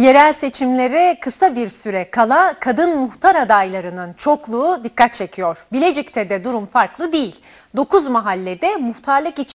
Yerel seçimlere kısa bir süre kala kadın muhtar adaylarının çokluğu dikkat çekiyor. Bilecik'te de durum farklı değil. 9 mahallede muhtarlık için